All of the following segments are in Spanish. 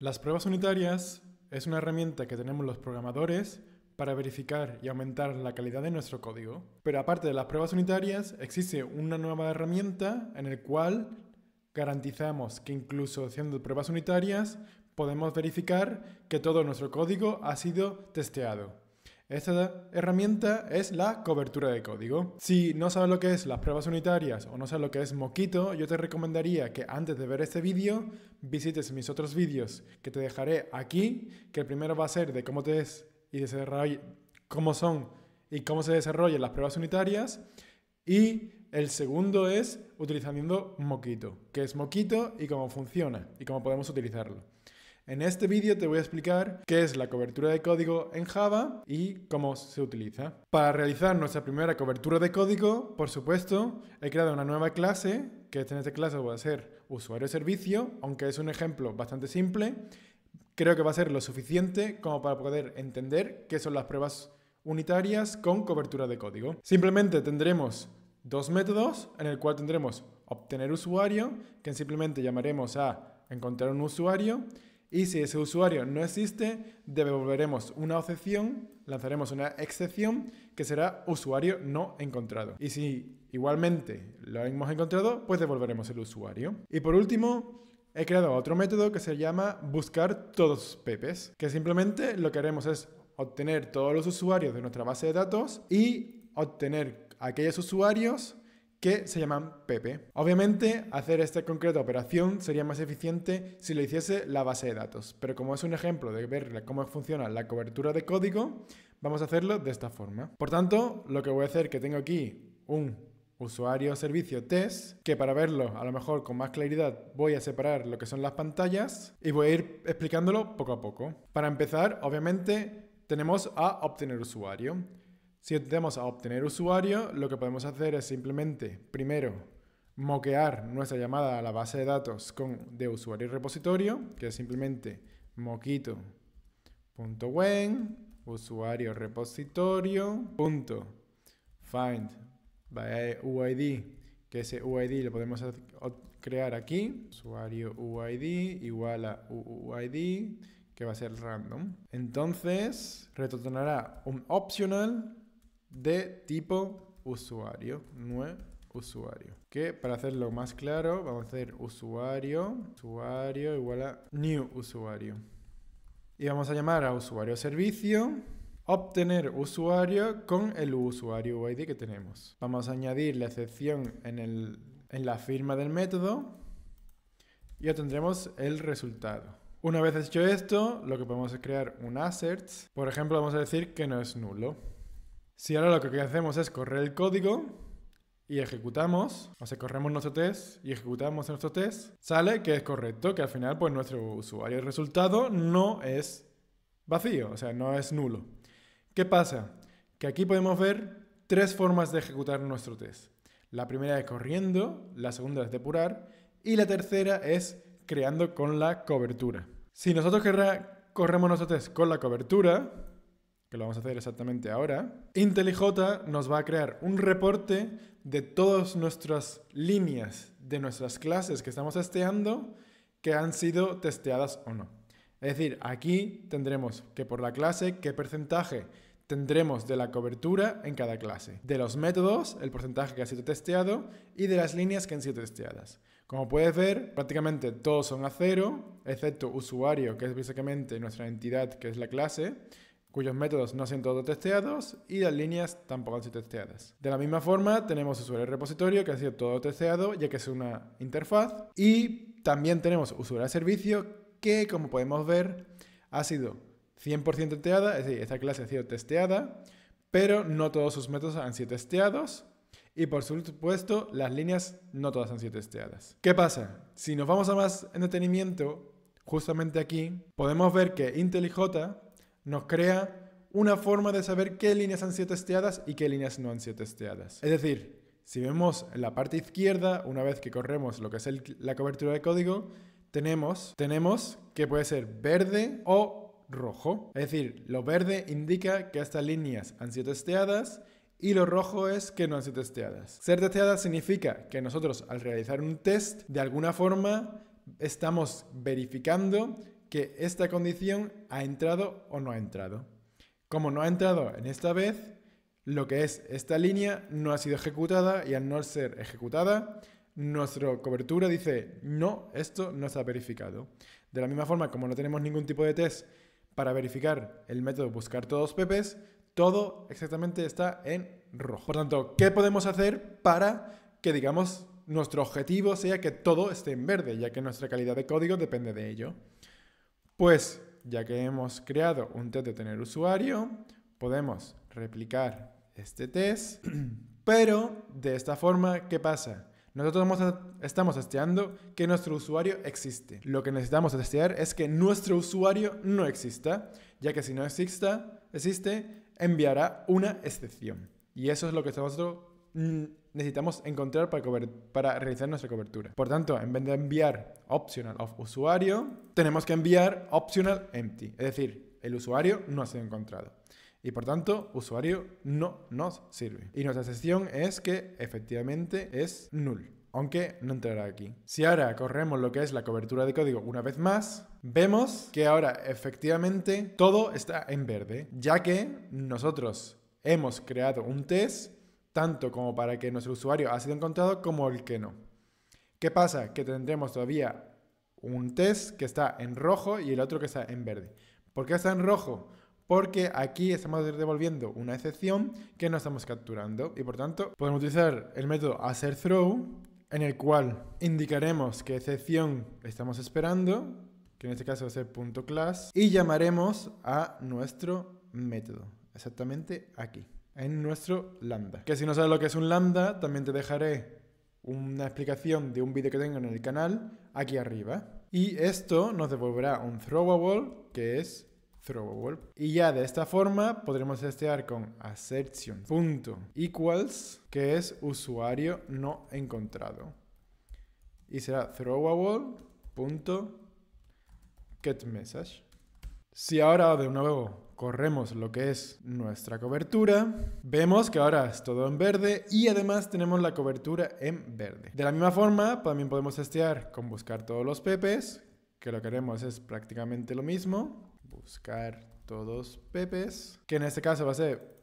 Las pruebas unitarias es una herramienta que tenemos los programadores para verificar y aumentar la calidad de nuestro código. Pero aparte de las pruebas unitarias, existe una nueva herramienta en la cual garantizamos que incluso haciendo pruebas unitarias podemos verificar que todo nuestro código ha sido testeado. Esta herramienta es la cobertura de código. Si no sabes lo que es las pruebas unitarias o no sabes lo que es Moquito, yo te recomendaría que antes de ver este vídeo visites mis otros vídeos que te dejaré aquí, que el primero va a ser de cómo te es y cómo son y cómo se desarrollan las pruebas unitarias y el segundo es utilizando Moquito, que es Moquito y cómo funciona y cómo podemos utilizarlo. En este vídeo te voy a explicar qué es la cobertura de código en Java y cómo se utiliza. Para realizar nuestra primera cobertura de código, por supuesto, he creado una nueva clase, que en esta clase va a ser usuario servicio, aunque es un ejemplo bastante simple. Creo que va a ser lo suficiente como para poder entender qué son las pruebas unitarias con cobertura de código. Simplemente tendremos dos métodos en el cual tendremos obtener usuario, que simplemente llamaremos a encontrar un usuario, y si ese usuario no existe, devolveremos una excepción lanzaremos una excepción que será usuario no encontrado. Y si igualmente lo hemos encontrado, pues devolveremos el usuario. Y por último, he creado otro método que se llama buscar todos pepes, que simplemente lo que haremos es obtener todos los usuarios de nuestra base de datos y obtener aquellos usuarios que se llaman PP. Obviamente, hacer esta concreta operación sería más eficiente si lo hiciese la base de datos, pero como es un ejemplo de ver cómo funciona la cobertura de código, vamos a hacerlo de esta forma. Por tanto, lo que voy a hacer es que tengo aquí un usuario servicio test, que para verlo a lo mejor con más claridad voy a separar lo que son las pantallas y voy a ir explicándolo poco a poco. Para empezar, obviamente, tenemos a obtener usuario. Si intentamos a obtener usuario, lo que podemos hacer es simplemente, primero, moquear nuestra llamada a la base de datos con de usuario y repositorio, que es simplemente moquito.wen, usuario repositorio, punto, find by UID, que ese UID lo podemos crear aquí, usuario UID igual a UID, que va a ser random. Entonces, retornará un optional de tipo usuario, nuevo usuario. Que para hacerlo más claro, vamos a hacer usuario, usuario igual a new usuario. Y vamos a llamar a usuario servicio, obtener usuario con el usuario id que tenemos. Vamos a añadir la excepción en, en la firma del método y obtendremos el resultado. Una vez hecho esto, lo que podemos es crear un assert. Por ejemplo, vamos a decir que no es nulo. Si ahora lo que hacemos es correr el código y ejecutamos, o sea, corremos nuestro test y ejecutamos nuestro test, sale que es correcto, que al final pues nuestro usuario el resultado no es vacío, o sea, no es nulo. ¿Qué pasa? Que aquí podemos ver tres formas de ejecutar nuestro test. La primera es corriendo, la segunda es depurar y la tercera es creando con la cobertura. Si nosotros corremos nuestro test con la cobertura, que lo vamos a hacer exactamente ahora, IntelliJ nos va a crear un reporte de todas nuestras líneas de nuestras clases que estamos testeando que han sido testeadas o no. Es decir, aquí tendremos que por la clase qué porcentaje tendremos de la cobertura en cada clase, de los métodos, el porcentaje que ha sido testeado y de las líneas que han sido testeadas. Como puedes ver, prácticamente todos son a cero, excepto usuario, que es básicamente nuestra entidad, que es la clase, cuyos métodos no han sido testeados y las líneas tampoco han sido testeadas. De la misma forma, tenemos usuario repositorio que ha sido todo testeado ya que es una interfaz y también tenemos usuario servicio que, como podemos ver, ha sido 100% testeada, es decir, esta clase ha sido testeada, pero no todos sus métodos han sido testeados y por supuesto las líneas no todas han sido testeadas. ¿Qué pasa? Si nos vamos a más entretenimiento, justamente aquí, podemos ver que IntelliJ nos crea una forma de saber qué líneas han sido testeadas y qué líneas no han sido testeadas. Es decir, si vemos en la parte izquierda, una vez que corremos lo que es la cobertura de código, tenemos, tenemos que puede ser verde o rojo. Es decir, lo verde indica que estas líneas han sido testeadas y lo rojo es que no han sido testeadas. Ser testeadas significa que nosotros al realizar un test, de alguna forma, estamos verificando que esta condición ha entrado o no ha entrado. Como no ha entrado en esta vez, lo que es esta línea no ha sido ejecutada y al no ser ejecutada, nuestra cobertura dice no, esto no está verificado. De la misma forma, como no tenemos ningún tipo de test para verificar el método buscar todos pepes, todo exactamente está en rojo. Por tanto, ¿qué podemos hacer para que, digamos, nuestro objetivo sea que todo esté en verde, ya que nuestra calidad de código depende de ello? Pues, ya que hemos creado un test de tener usuario, podemos replicar este test, pero de esta forma, ¿qué pasa? Nosotros estamos testeando que nuestro usuario existe. Lo que necesitamos testear es que nuestro usuario no exista, ya que si no exista, existe, enviará una excepción. Y eso es lo que nosotros necesitamos encontrar para, realizar nuestra cobertura. Por tanto, en vez de enviar optional of usuario, tenemos que enviar optional empty, es decir, el usuario no ha sido encontrado. Y por tanto, usuario no nos sirve. Y nuestra sesión es que efectivamente es null aunque no entrará aquí. Si ahora corremos lo que es la cobertura de código una vez más, vemos que ahora efectivamente todo está en verde, ya que nosotros hemos creado un test tanto como para que nuestro usuario ha sido encontrado como el que no. ¿Qué pasa? Que tendremos todavía un test que está en rojo y el otro que está en verde. ¿Por qué está en rojo? Porque aquí estamos devolviendo una excepción que no estamos capturando y por tanto podemos utilizar el método throw, en el cual indicaremos qué excepción estamos esperando, que en este caso va a ser .class, y llamaremos a nuestro método, exactamente aquí en nuestro lambda. Que si no sabes lo que es un lambda, también te dejaré una explicación de un vídeo que tengo en el canal aquí arriba. Y esto nos devolverá un throwable, que es throwable. Y ya de esta forma podremos testear con assertion.equals, que es usuario no encontrado. Y será throwable.getMessage. Si ahora de nuevo corremos lo que es nuestra cobertura, vemos que ahora es todo en verde y además tenemos la cobertura en verde. De la misma forma, también podemos testear con buscar todos los pepes, que lo que haremos es prácticamente lo mismo. Buscar todos pepes, que en este caso va a ser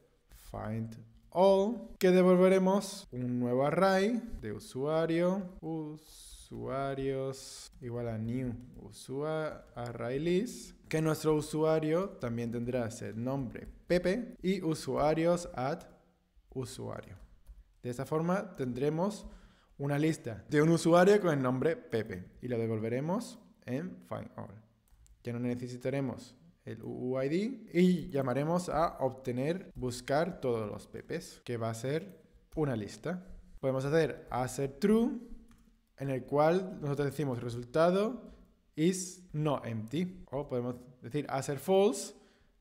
find all, que devolveremos un nuevo array de usuario, usuarios, igual a new, usuario, array list, que nuestro usuario también tendrá ese nombre Pepe y usuarios at usuario. De esta forma tendremos una lista de un usuario con el nombre Pepe y lo devolveremos en find all. Ya no necesitaremos el UID y llamaremos a obtener, buscar todos los pepes, que va a ser una lista. Podemos hacer hacer true, en el cual nosotros decimos resultado is no empty. O podemos decir hacer false,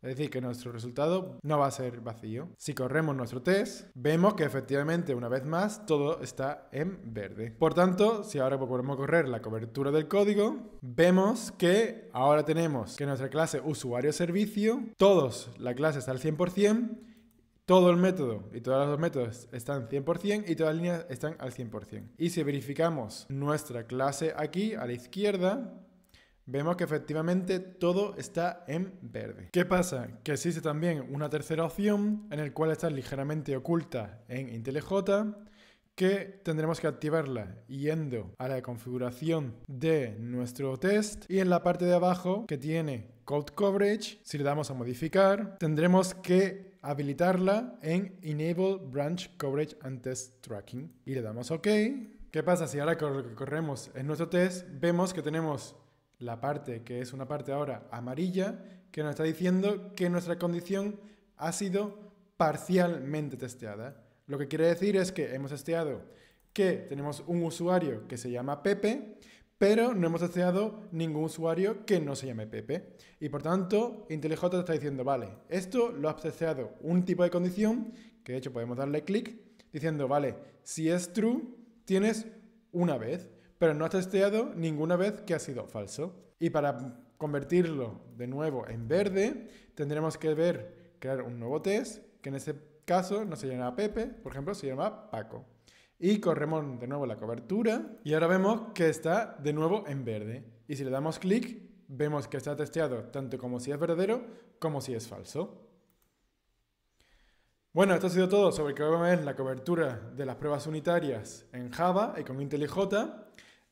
es decir, que nuestro resultado no va a ser vacío. Si corremos nuestro test, vemos que efectivamente, una vez más, todo está en verde. Por tanto, si ahora podemos correr la cobertura del código, vemos que ahora tenemos que nuestra clase usuario-servicio, todos la clase está al 100%, todo el método y todos los métodos están 100% y todas las líneas están al 100%. Y si verificamos nuestra clase aquí a la izquierda, vemos que efectivamente todo está en verde. ¿Qué pasa? Que existe también una tercera opción en el cual está ligeramente oculta en IntelliJ que tendremos que activarla yendo a la configuración de nuestro test y en la parte de abajo que tiene Code Coverage, si le damos a modificar, tendremos que habilitarla en Enable Branch Coverage and Test Tracking y le damos OK. ¿Qué pasa si ahora corremos en nuestro test vemos que tenemos la parte que es una parte ahora amarilla, que nos está diciendo que nuestra condición ha sido parcialmente testeada. Lo que quiere decir es que hemos testeado que tenemos un usuario que se llama Pepe, pero no hemos testeado ningún usuario que no se llame Pepe. Y por tanto, IntelliJ te está diciendo, vale, esto lo has testeado un tipo de condición, que de hecho podemos darle clic, diciendo, vale, si es true, tienes una vez pero no ha testeado ninguna vez que ha sido falso. Y para convertirlo de nuevo en verde, tendremos que ver, crear un nuevo test, que en ese caso no se llama Pepe, por ejemplo, se llama Paco. Y corremos de nuevo la cobertura y ahora vemos que está de nuevo en verde. Y si le damos clic, vemos que está testeado tanto como si es verdadero como si es falso. Bueno, esto ha sido todo sobre cómo es la cobertura de las pruebas unitarias en Java y con IntelliJ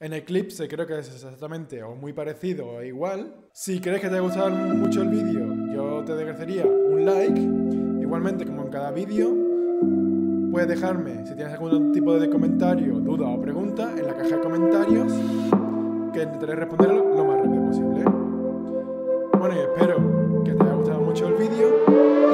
en Eclipse creo que es exactamente o muy parecido o igual. Si crees que te ha gustado mucho el vídeo, yo te agradecería un like. Igualmente, como en cada vídeo, puedes dejarme, si tienes algún tipo de comentario, duda o pregunta, en la caja de comentarios, que intentaré responderlo lo más rápido posible. Bueno, espero que te haya gustado mucho el vídeo.